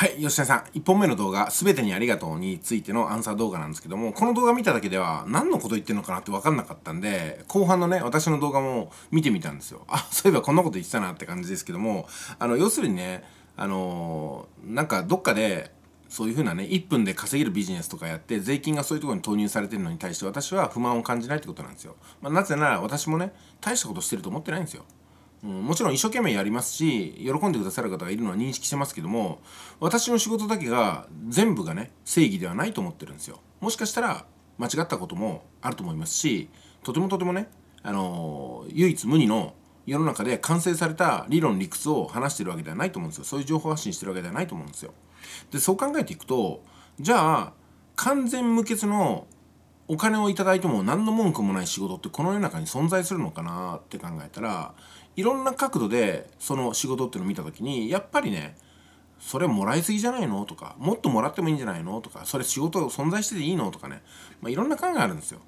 はい、吉田さん。1本目の動画、すべてにありがとうについてのアンサー動画なんですけども、この動画見ただけでは何のこと言ってるのかなって分かんなかったんで、後半のね、私の動画も見てみたんですよ。あ、そういえばこんなこと言ってたなって感じですけども、あの、要するにね、あのー、なんかどっかで、そういうふうなね、1分で稼げるビジネスとかやって、税金がそういうところに投入されてるのに対して私は不満を感じないってことなんですよ。まあ、なぜなら私もね、大したことしてると思ってないんですよ。うん、もちろん一生懸命やりますし喜んでくださる方がいるのは認識してますけども私の仕事だけが全部がね正義ではないと思ってるんですよ。もしかしたら間違ったこともあると思いますしとてもとてもね、あのー、唯一無二の世の中で完成された理論理屈を話してるわけではないと思うんですよそういう情報発信してるわけではないと思うんですよ。でそう考えていくとじゃあ完全無欠のお金を頂いても何の文句もない仕事ってこの世の中に存在するのかなって考えたらいろんな角度でその仕事っていうのを見た時にやっぱりねそれもらいすぎじゃないのとかもっともらってもいいんじゃないのとかそれ仕事存在してていいのとかね、まあ、いろんな考えがあるんですよ。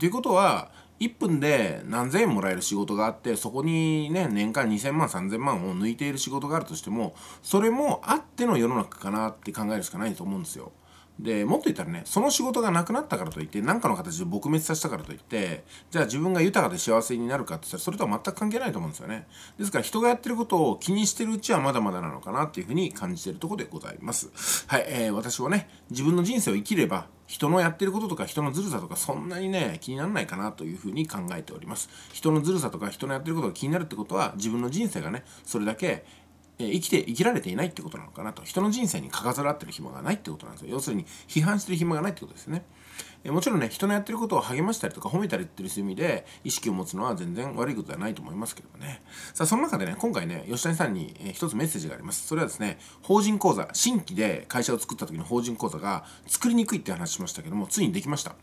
ということは1分で何千円もらえる仕事があってそこにね年間2,000万3,000万を抜いている仕事があるとしてもそれもあっての世の中かなって考えるしかないと思うんですよ。でもっと言ったらねその仕事がなくなったからといって何かの形で撲滅させたからといってじゃあ自分が豊かで幸せになるかって言ったらそれとは全く関係ないと思うんですよねですから人がやってることを気にしてるうちはまだまだなのかなっていうふうに感じてるとこでございますはい、えー、私はね自分の人生を生きれば人のやってることとか人のずるさとかそんなにね気にならないかなというふうに考えております人のずるさとか人のやってることが気になるってことは自分の人生がねそれだけ、生きて生きられていないってことなのかなと人の人生にかかずらってる暇がないってことなんですよ要するに批判してる暇がないってことですよねもちろんね人のやってることを励ましたりとか褒めたりっていう意味で意識を持つのは全然悪いことではないと思いますけどもねさあその中でね今回ね吉谷さんに一つメッセージがありますそれはですね法人口座新規で会社を作った時の法人口座が作りにくいって話しましたけどもついにできました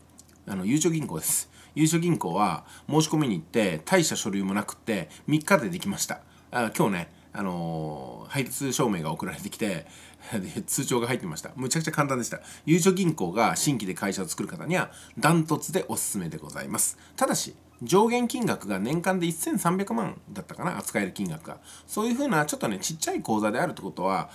あの、ゆうちょ銀行です。ゆうちょ銀行は申し込みに行って、大した書類もなくて、3日でできました。あ今日ね、あのー、配列証明が送られてきて 通帳が入ってましたむちゃくちゃ簡単でしたゆうちょ銀行が新規で会社を作る方にはダントツでおすすめでございますただし上限金額が年間で1300万だったかな扱える金額がそういうふうなちょっとねちっちゃい口座であるってことは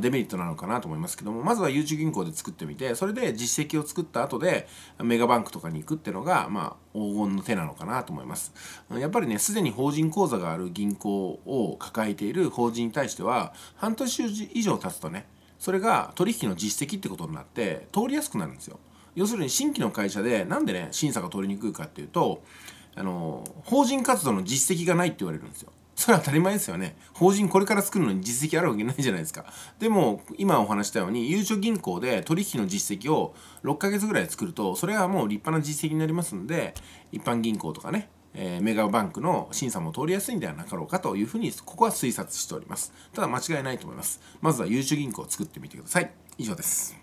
デメリットなのかなと思いますけどもまずはゆう銀行で作ってみてそれで実績を作った後でメガバンクとかに行くってのがまあ黄金の手なのかなと思いますやっぱりねすでに法人口座がある銀行を抱えている法人に対しては半年以上経つとねそれが取引の実績ってことになって通りやすくなるんですよ要するに新規の会社でなんでね審査が取りにくいかっていうとあの法人活動の実績がないって言われるんですよ。それは当たり前ですよね。法人これから作るのに実績あるわけないじゃないですか。でも、今お話したように、優う銀行で取引の実績を6ヶ月ぐらい作ると、それはもう立派な実績になりますので、一般銀行とかね、えー、メガバンクの審査も通りやすいんではなかろうかというふうに、ここは推察しております。ただ間違いないと思います。まずは優秀銀行を作ってみてください。以上です。